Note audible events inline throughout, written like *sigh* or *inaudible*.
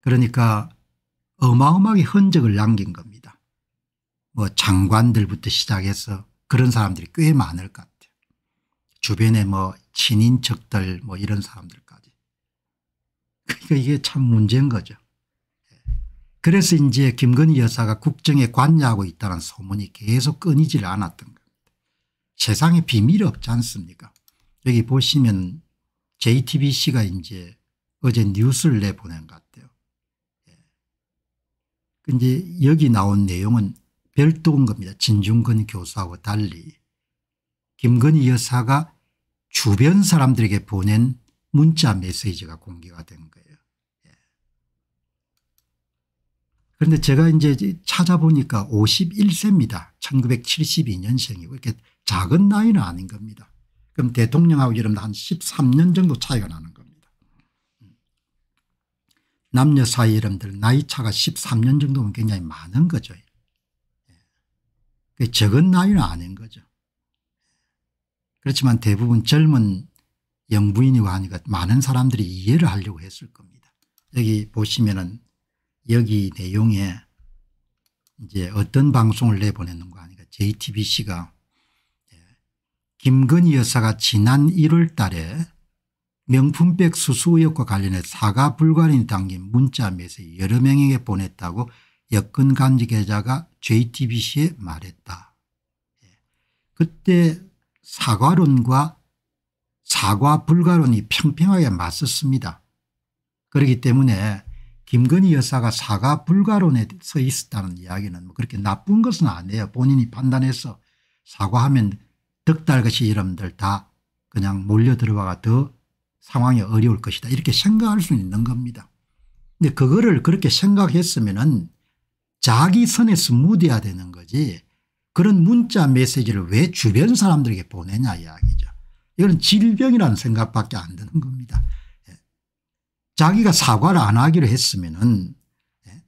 그러니까 어마어마하게 흔적을 남긴 겁니다. 뭐 장관들부터 시작해서 그런 사람들이 꽤 많을 것 같아요. 주변에 뭐 친인척들 뭐 이런 사람들까지. 그러니까 이게 참 문제인 거죠. 예. 그래서 이제 김건희 여사가 국정에 관여하고 있다는 소문이 계속 끊이질 않았던 겁니다. 세상에 비밀이 없지 않습니까 여기 보시면 JTBC가 이제 어제 뉴스를 내보낸 것 같아요. 근데 그 여기 나온 내용은 별도인 겁니다. 진중근 교수하고 달리. 김건희 여사가 주변 사람들에게 보낸 문자 메시지가 공개가 된 거예요. 예. 그런데 제가 이제 찾아보니까 51세입니다. 1972년생이고 이렇게 작은 나이는 아닌 겁니다. 그럼 대통령하고 여러분 한 13년 정도 차이가 나는 남녀 사이 여러분들 나이 차가 13년 정도면 굉장히 많은 거죠. 예. 적은 나이는 아닌 거죠. 예. 그렇지만 대부분 젊은 영부인이고 하니까 많은 사람들이 이해를 하려고 했을 겁니다. 여기 보시면은 여기 내용에 이제 어떤 방송을 내보냈는가 하니까 JTBC가 예, 김건희 여사가 지난 1월 달에 명품백 수수 의혹과 관련해 사과 불가린이 담긴 문자 메시지 여러 명에게 보냈다고 여권 간 관계자가 JTBC에 말했다. 예. 그때 사과론과 사과 불가론이 평평하게 맞섰습니다. 그렇기 때문에 김건희 여사가 사과 불가론에 서 있었다는 이야기는 뭐 그렇게 나쁜 것은 아니에요. 본인이 판단해서 사과하면 득달 것이 여러분들 다 그냥 몰려 들어와가 더 상황이 어려울 것이다 이렇게 생각할 수 있는 겁니다. 근데 그거를 그렇게 생각했으면은 자기 선에서 무뎌야 되는 거지 그런 문자 메시지를 왜 주변 사람들에게 보내냐 이야기죠. 이건 질병이라는 생각밖에 안 드는 겁니다. 예. 자기가 사과를 안 하기로 했으면은 예.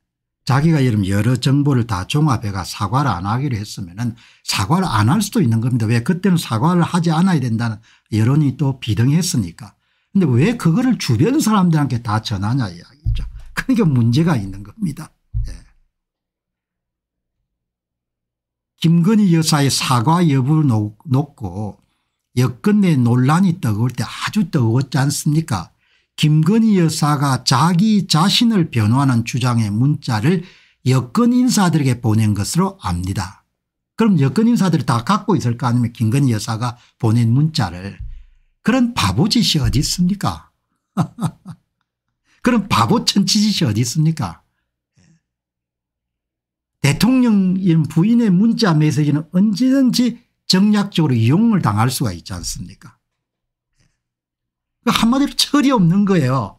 자기가 여러 여러 정보를 다 종합해가 사과를 안 하기로 했으면 사과를 안 할 수도 있는 겁니다. 왜 그때는 사과를 하지 않아야 된다는 여론이 또 비등했으니까. 근데 왜 그거를 주변 사람들한테 다 전하냐 이야기죠. 그러니까 문제가 있는 겁니다. 예. 김건희 여사의 사과 여부를 놓고 여권 내 논란이 뜨거울 때 아주 뜨거웠지 않습니까 김건희 여사가 자기 자신을 변호하는 주장의 문자를 여권 인사들에게 보낸 것으로 압니다. 그럼 여권 인사들이 다 갖고 있을 거 아니면 김건희 여사가 보낸 문자를 그런 바보 짓이 어디 있습니까? *laughs* 그런 바보 천치짓이 어디 있습니까? 예. 대통령인 부인의 문자 메시지는 언제든지 정략적으로 이용을 당할 수가 있지 않습니까? 그 한마디로 철이 없는 거예요.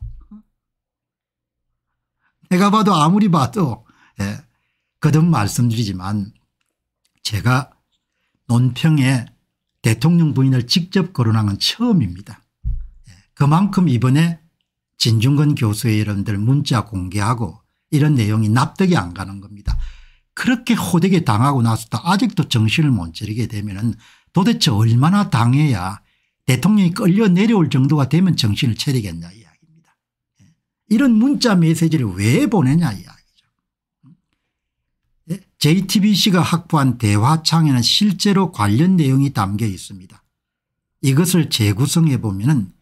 내가 봐도 아무리 봐도 예, 거듭 말씀드리지만 제가 논평에 대통령 부인을 직접 거론한 건 처음입니다. 예, 그만큼 이번에 진중근 교수의 여러분들 문자 공개하고 이런 내용이 납득이 안 가는 겁니다. 그렇게 호되게 당하고 나서도 아직도 정신을 못 차리게 되면 도대체 얼마나 당해야 대통령이 끌려 내려올 정도가 되면 정신을 차리겠냐 이야기입니다. 예, 이런 문자 메시지를 왜 보내냐 이야기. JTBC가 확보한 대화창에는 실제로 관련 내용이 담겨 있습니다. 이것을 재구성해 보면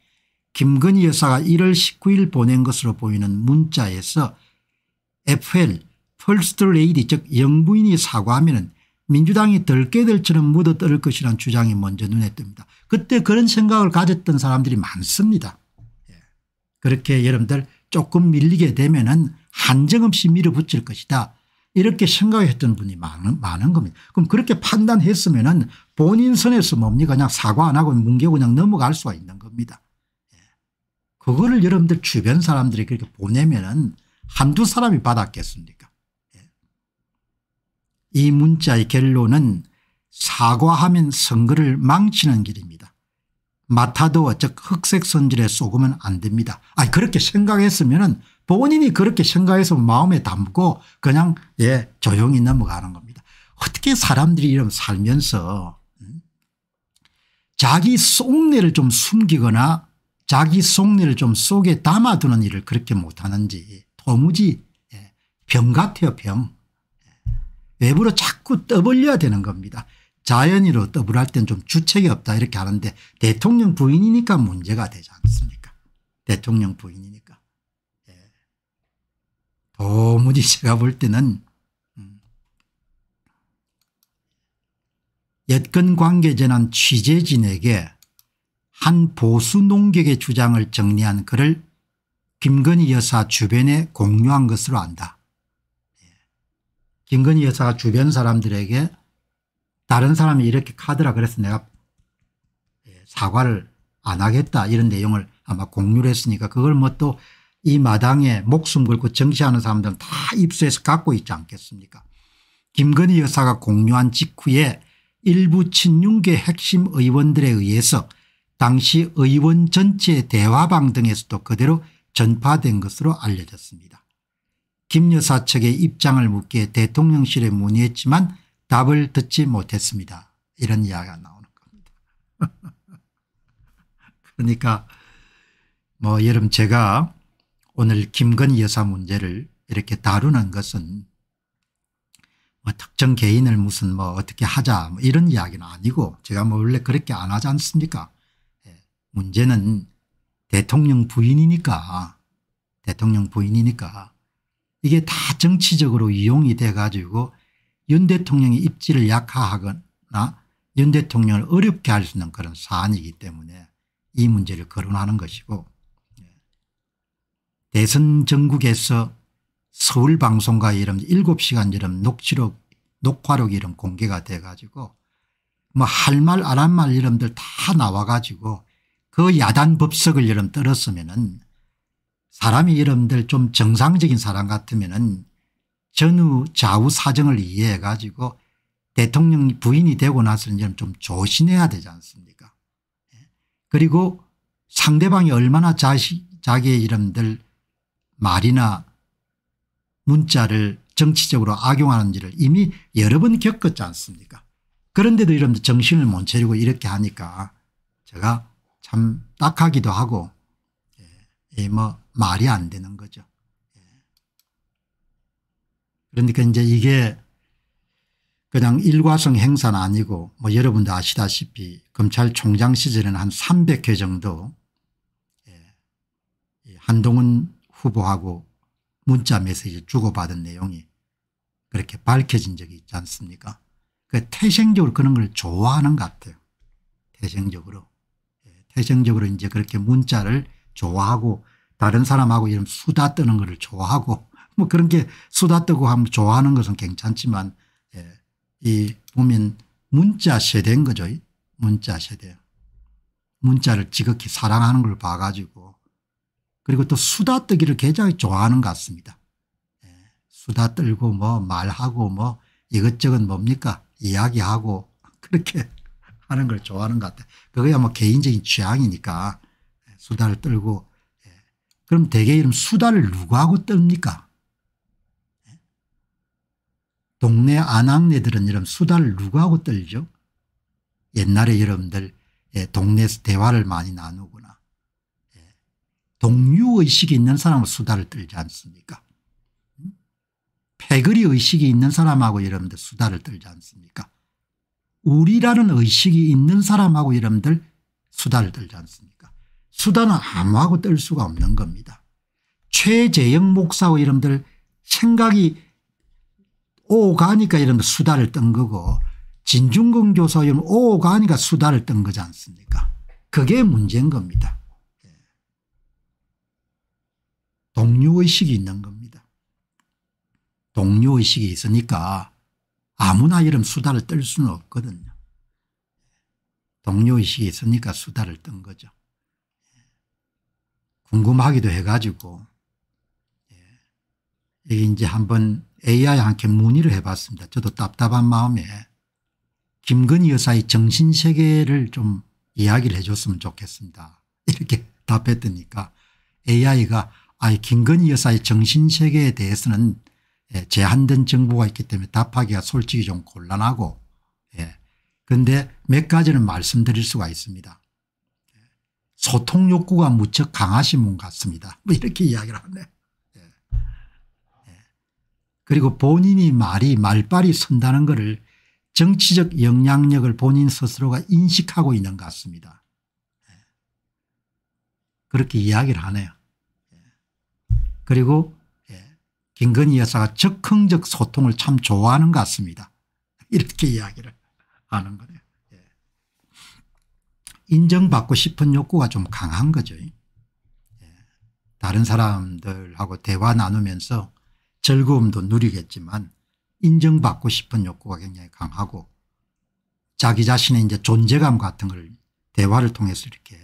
김건희 여사가 1월 19일 보낸 것으로 보이는 문자에서 FL 퍼스트 레이디 즉 영부인이 사과하면 민주당이 들깨들처럼 묻어떨 것이라는 주장이 먼저 눈에 띕니다. 그때 그런 생각을 가졌던 사람들이 많습니다. 예. 그렇게 여러분들 조금 밀리게 되면 한정없이 밀어붙일 것이다. 이렇게 생각했던 분이 많은, 많은 겁니다. 그럼 그렇게 판단했으면은 본인 선에서 뭡니까 그냥 사과 안 하고 뭉개고 그냥 넘어갈 수가 있는 겁니다. 예. 그거를 여러분들 주변 사람들이 그렇게 보내면은 한두 사람이 받았겠습니까? 예. 이 문자의 결론은 사과하면 선거를 망치는 길입니다. 마타도어 즉 흑색 선질에 속으면 안 됩니다. 아 그렇게 생각했으면 본인이 그렇게 생각해서 마음에 담고 그냥 예 조용히 넘어가는 겁니다. 어떻게 사람들이 이런 살면서 음? 자기 속내를 좀 숨기거나 자기 속내를 좀 속에 담아두는 일을 그렇게 못하는지 도무지 예, 병 같아요 병. 예. 외부로 자꾸 떠벌려야 되는 겁니다. 자연이로 떠불할 땐 좀 주책이 없다 이렇게 하는데 대통령 부인이니까 문제가 되지 않습니까 대통령 부인이니까. 도무지 제가 볼 때는 여권 관계자는 취재진에게 한 보수 농객의 주장을 정리한 글을 김건희 여사 주변에 공유한 것으로 안다. 예. 김건희 여사가 주변 사람들에게 다른 사람이 이렇게 카드라 그래서 내가 예, 사과를 안 하겠다 이런 내용을 아마 공유를 했으니까 그걸 뭐또 이 마당에 목숨 걸고 정치하는 사람들은 다 입수해서 갖고 있지 않겠습니까 김건희 여사가 공유한 직후에 일부 친윤계 핵심 의원들에 의해서 당시 의원 전체 대화방 등에서도 그대로 전파된 것으로 알려졌습니다. 김 여사 측의 입장을 묻게 대통령실에 문의했지만 답을 듣지 못했습니다. 이런 이야기가 나오는 겁니다. *laughs* 그러니까 뭐 여름 제가 오늘 김건희 여사 문제를 이렇게 다루는 것은 뭐 특정 개인을 무슨 뭐 어떻게 하자 뭐 이런 이야기는 아니고 제가 뭐 원래 그렇게 안 하지 않습니까 예, 문제는 대통령 부인이니까 대통령 부인이니까 이게 다 정치적으로 이용이 돼 가지고 윤 대통령의 입지를 약화하거나 윤 대통령을 어렵게 할 수 있는 그런 사안이기 때문에 이 문제를 거론하는 것이고 대선 전국에서 서울방송가이름 7시간 이름 녹취록 녹화록 이름 공개가 돼 가지고 뭐 할말안 할말 이름들 다 나와 가지고 그 야단 법석을 이름 떨었으면은 사람이 이름들 좀 정상적인 사람 같으면은 전후 좌우 사정을 이해해 가지고 대통령 부인이 되고 나서는 좀 조심해야 되지 않습니까 예. 그리고 상대방이 얼마나 자식 자기의 이름들 말이나 문자를 정치적으로 악용하는지를 이미 여러 번 겪었지 않습니까 그런데도 이러면 정신을 못 차리고 이렇게 하니까 제가 참 딱하기도 하고 예, 뭐 말이 안 되는 거죠. 예. 그러니까 이제 이게 그냥 일과성 행사는 아니고 뭐 여러분도 아시다시피 검찰총장 시절에는 한 300회 정도 예. 한동훈 후보하고 문자 메시지 주고받은 내용이 그렇게 밝혀진 적이 있지 않습니까 그 태생적으로 그런 걸 좋아하는 것 같아요. 태생적으로. 예, 태생적으로 이제 그렇게 문자를 좋아하고 다른 사람하고 이런 수다 뜨는 것 좋아하고 *laughs* 뭐 그런 게 수다 뜨고 하면 좋아하는 것은 괜찮지만 예, 이 보면 문자 세대인 거죠. 문자 세대. 문자를 지극히 사랑하는 걸 봐가지고 그리고 또 수다 뜨기를 굉장히 좋아하는 것 같습니다. 예. 수다 떨고 뭐 말하고 뭐 이것저것 뭡니까 이야기하고 *laughs* 그렇게 하는 걸 좋아하는 것 같아요. 그거야 뭐 개인적인 취향이니까 예, 수다를 떨고 예. 그럼 대개 이름 수다를 누구하고 떱니까 예. 동네 아낙네들은 이런 수다를 누구하고 떨죠? 옛날에 여러분들 예, 동네에서 대화를 많이 나누구나. 동료의식이 있는 사람은 수다를 떨지 않습니까 패거리 의식이 있는 사람하고 여러분들 수다를 떨지 않습니까 우리라는 의식이 있는 사람하고 여러분들 수다를 떨지 않습니까 수다는 아무하고 떨 수가 없는 겁니다 최재영 목사하 여러분들 생각이 오가니까 이러면 수다를 떤 거고 진중근 교사 이러면 오가니까 수다를 떤 거지 않습니까 그게 문제인 겁니다. 동료의식이 있는 겁니다. 동료의식이 있으니까 아무나 이런 수다를 떨 수는 없거든요. 동료의식이 있으니까 수다를 떤 거죠. 궁금하기도 해가지고 예. 이게 이제 한번 AI 함께 문의를 해봤습니다. 저도 답답한 마음에 김건희 여사의 정신세계를 좀 이야기를 해줬으면 좋겠습니다. *laughs* 이렇게 답했더니까 AI가 아이 김건희 여사의 정신세계에 대해서는 예, 제한된 정보가 있기 때문에 답하기가 솔직히 좀 곤란하고 그런데 예. 몇 가지는 말씀드릴 수가 있습니다. 예. 소통 욕구가 무척 강하신 분 같습니다. 뭐 이렇게 이야기를 하네. 예. 그리고 본인이 말이 말빨이 선다는 것을 정치적 영향력을 본인 스스로가 인식하고 있는 것 같습니다. 그렇게 이야기를 하네요. 그리고 예. 김건희 여사가 적흥적 소통을 참 좋아하는 것 같습니다. *laughs* 이렇게 이야기를 하는 거예요. 예. 인정받고 싶은 욕구가 좀 강한 거죠. 예. 다른 사람들하고 대화 나누면서 즐거움도 누리겠지만 인정받고 싶은 욕구가 굉장히 강하고 자기 자신의 이제 존재감 같은 걸 대화를 통해서 이렇게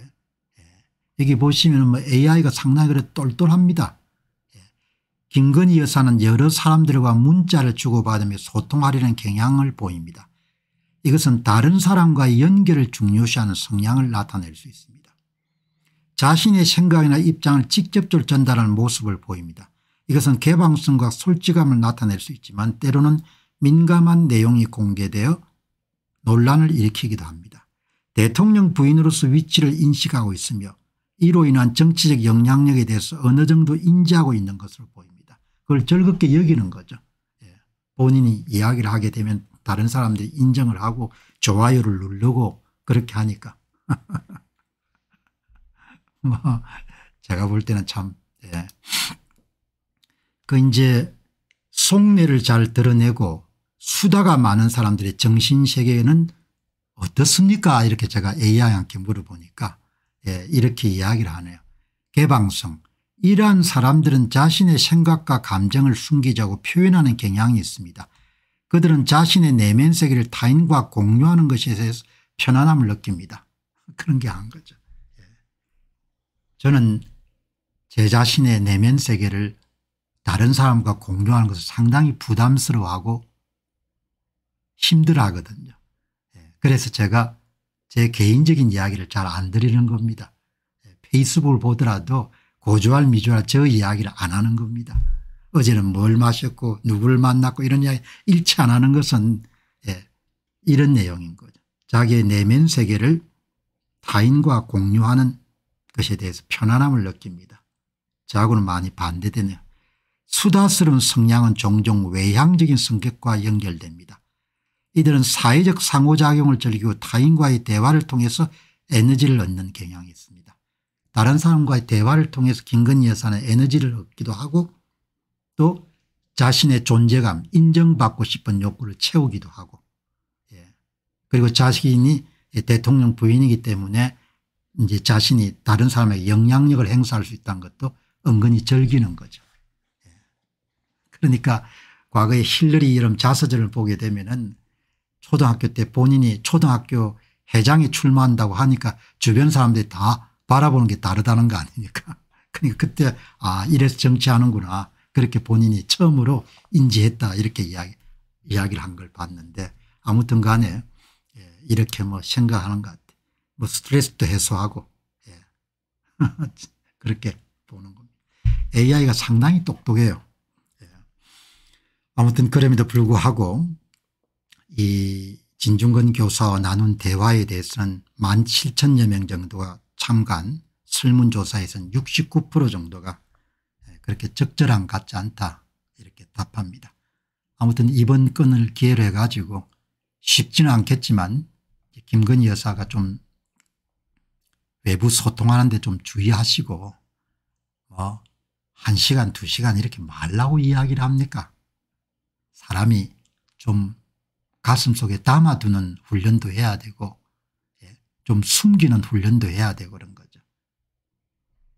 여기 보시면 뭐 AI가 상당히 그래 똘똘합니다. 김건희 여사는 여러 사람들과 문자를 주고받으며 소통하려는 경향을 보입니다. 이것은 다른 사람과의 연결을 중요시하는 성향을 나타낼 수 있습니다. 자신의 생각이나 입장을 직접적으로 전달하는 모습을 보입니다. 이것은 개방성과 솔직함을 나타낼 수 있지만 때로는 민감한 내용이 공개되어 논란을 일으키기도 합니다. 대통령 부인으로서 위치를 인식하고 있으며 이로 인한 정치적 영향력에 대해서 어느 정도 인지하고 있는 것으로 보입니다. 그걸 즐겁게 여기는 거죠. 예. 본인이 이야기를 하게 되면 다른 사람들이 인정을 하고 좋아요를 누르고 그렇게 하니까. *laughs* 뭐 제가 볼 때는 참, 예. 그 이제 속내를 잘 드러내고 수다가 많은 사람들의 정신세계는 어떻습니까? 이렇게 제가 AI한테 물어보니까 예, 이렇게 이야기를 하네요. 개방성, 이러한 사람들은 자신의 생각과 감정을 숨기자고 표현하는 경향이 있습니다. 그들은 자신의 내면 세계를 타인과 공유하는 것에 대해서 편안함을 느낍니다. *laughs* 그런 게 한 거죠. 예. 저는 제 자신의 내면 세계를 다른 사람과 공유하는 것을 상당히 부담스러워하고 힘들어하거든요. 예. 그래서 제가 제 개인적인 이야기를 잘 안 드리는 겁니다. 예. 페이스북을 보더라도 고조할미조할저 이야기를 안 하는 겁니다. 어제는 뭘 마셨고 누구를 만났고 이런 이야기 일치 안 하는 것은 예, 이런 내용인 거죠. 자기의 내면 세계를 타인과 공유하는 것에 대해서 편안함을 느낍니다. 저하고는 많이 반대되네요. 수다스러운 성향은 종종 외향적인 성격과 연결됩니다. 이들은 사회적 상호작용을 즐기고 타인과의 대화를 통해서 에너지를 얻는 경향이 있습니다. 다른 사람과의 대화를 통해서 김건희 여사는 에너지를 얻기도 하고 또 자신의 존재감 인정받고 싶은 욕구를 채우기도 하고 예. 그리고 자신이 대통령 부인이기 때문에 이제 자신이 다른 사람에게 영향력을 행사할 수 있다는 것도 은근히 즐기는 거죠. 예. 그러니까 과거에 힐러리 이름 자서전을 보게 되면은 초등학교 때 본인이 초등학교 회장에 출마한다고 하니까 주변 사람들이 다 바라보는 게 다르다는 거 아닙니까 *laughs* 그러니까 그때 아 이래서 정치하는구나 그렇게 본인이 처음으로 인지했다 이렇게 이야기, 이야기를 한 걸 봤는데 아무튼 간에 예, 이렇게 뭐 생각하는 것 같아요. 뭐 스트레스도 해소하고 예. *laughs* 그렇게 보는 겁니다. AI가 상당히 똑똑해요. 예. 아무튼 그럼에도 불구하고 이 진중근 교사와 나눈 대화에 대해서는 1 7 0 0 0여명 정도가 참관 설문조사에서는 69% 정도가 예, 그렇게 적절한 같지 않다 이렇게 답합니다. 아무튼 이번 건을 기회로 해가지고 쉽지는 않겠지만 김건희 여사가 좀 외부 소통하는데 좀 주의하시고 뭐 어, 1시간 2시간 이렇게 말라고 이야기를 합니까 사람이 좀 가슴속에 담아두는 훈련도 해야 되고 좀 숨기는 훈련도 해야 되고 그런 거예